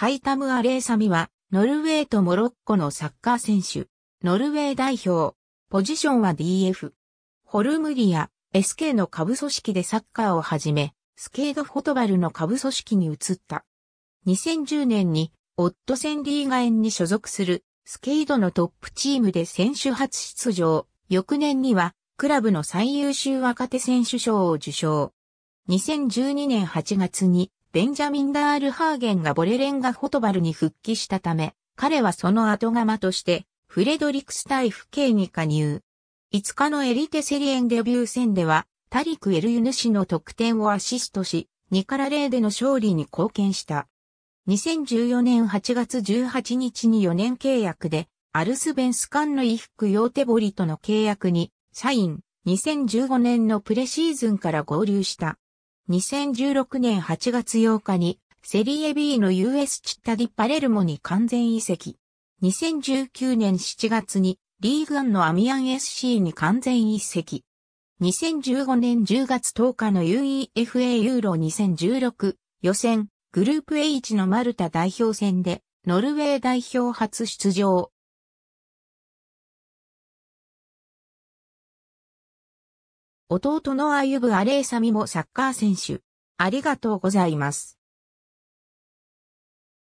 ハイタム・アレーサミは、ノルウェーとモロッコのサッカー選手。ノルウェー代表。ポジションは DF。ホルムリア、SK の下部組織でサッカーを始め、スケードフォトバルの下部組織に移った。2010年に、オットセンリーガ園に所属する、スケードのトップチームで選手初出場。翌年には、クラブの最優秀若手選手賞を受賞。2012年8月に、ベンジャミン・ダールハーゲンがボレレンガ・ホトバルに復帰したため、彼はその後釜として、フレドリクスタイフ系に加入。5日のエリテセリエンデビュー戦では、タリク・エルユヌ氏の得点をアシストし、2から0での勝利に貢献した。2014年8月18日に4年契約で、アルスベンスカンの衣服用手堀との契約に、サイン、2015年のプレシーズンから合流した。2016年8月8日にセリエ B の US チッタディパレルモに完全移籍。2019年7月にリーグアンのアミアン SC に完全移籍。2015年10月10日の UEFA ユーロ2016予選グループ H のマルタ代表戦でノルウェー代表初出場。弟のアユブ・アレイサミもサッカー選手。ありがとうございます。